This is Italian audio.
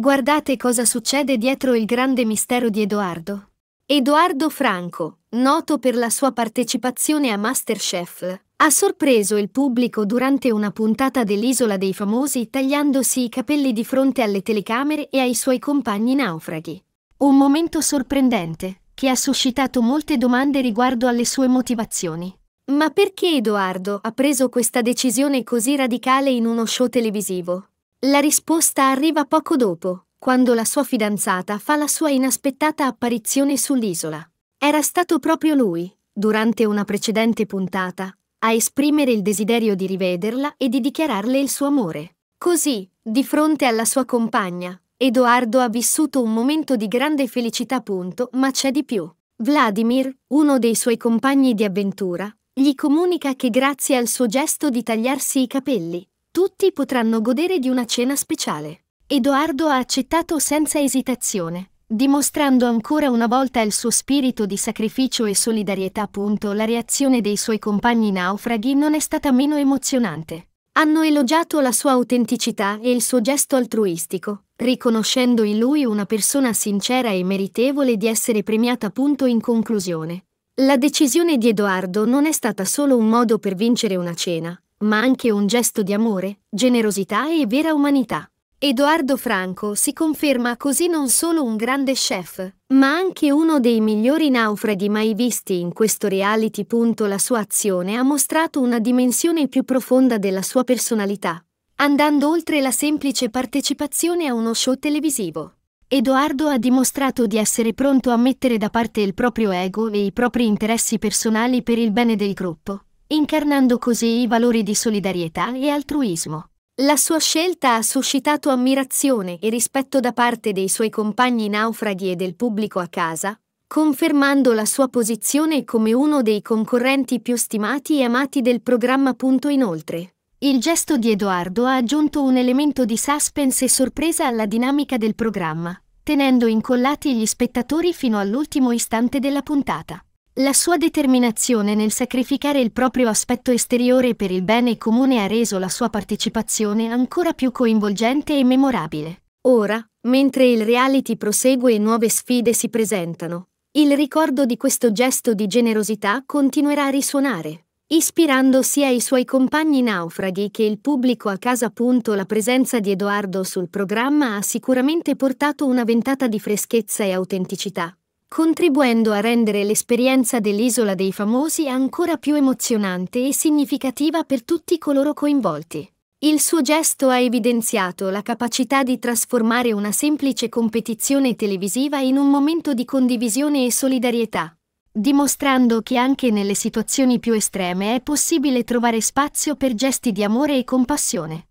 Guardate cosa succede dietro il grande mistero di Edoardo. Edoardo Franco, noto per la sua partecipazione a Masterchef, ha sorpreso il pubblico durante una puntata dell'Isola dei Famosi tagliandosi i capelli di fronte alle telecamere e ai suoi compagni naufraghi. Un momento sorprendente, che ha suscitato molte domande riguardo alle sue motivazioni. Ma perché Edoardo ha preso questa decisione così radicale in uno show televisivo? La risposta arriva poco dopo, quando la sua fidanzata fa la sua inaspettata apparizione sull'isola. Era stato proprio lui, durante una precedente puntata, a esprimere il desiderio di rivederla e di dichiararle il suo amore. Così, di fronte alla sua compagna, Edoardo ha vissuto un momento di grande felicità punto, ma c'è di più. Vladimir, uno dei suoi compagni di avventura, gli comunica che grazie al suo gesto di tagliarsi i capelli, tutti potranno godere di una cena speciale. Edoardo ha accettato senza esitazione, dimostrando ancora una volta il suo spirito di sacrificio e solidarietà. La reazione dei suoi compagni naufraghi non è stata meno emozionante. Hanno elogiato la sua autenticità e il suo gesto altruistico, riconoscendo in lui una persona sincera e meritevole di essere premiata. In conclusione, la decisione di Edoardo non è stata solo un modo per vincere una cena, ma anche un gesto di amore, generosità e vera umanità. Edoardo Franco si conferma così non solo un grande chef, ma anche uno dei migliori naufraghi mai visti in questo reality. La sua azione ha mostrato una dimensione più profonda della sua personalità, andando oltre la semplice partecipazione a uno show televisivo. Edoardo ha dimostrato di essere pronto a mettere da parte il proprio ego e i propri interessi personali per il bene del gruppo incarnando così i valori di solidarietà e altruismo. La sua scelta ha suscitato ammirazione e rispetto da parte dei suoi compagni naufraghi e del pubblico a casa, confermando la sua posizione come uno dei concorrenti più stimati e amati del programma. Inoltre, il gesto di Edoardo ha aggiunto un elemento di suspense e sorpresa alla dinamica del programma, tenendo incollati gli spettatori fino all'ultimo istante della puntata. La sua determinazione nel sacrificare il proprio aspetto esteriore per il bene comune ha reso la sua partecipazione ancora più coinvolgente e memorabile. Ora, mentre il reality prosegue e nuove sfide si presentano, il ricordo di questo gesto di generosità continuerà a risuonare, ispirando sia i suoi compagni naufraghi che il pubblico a casa. La presenza di Edoardo sul programma ha sicuramente portato una ventata di freschezza e autenticità contribuendo a rendere l'esperienza dell'Isola dei Famosi ancora più emozionante e significativa per tutti coloro coinvolti. Il suo gesto ha evidenziato la capacità di trasformare una semplice competizione televisiva in un momento di condivisione e solidarietà, dimostrando che anche nelle situazioni più estreme è possibile trovare spazio per gesti di amore e compassione.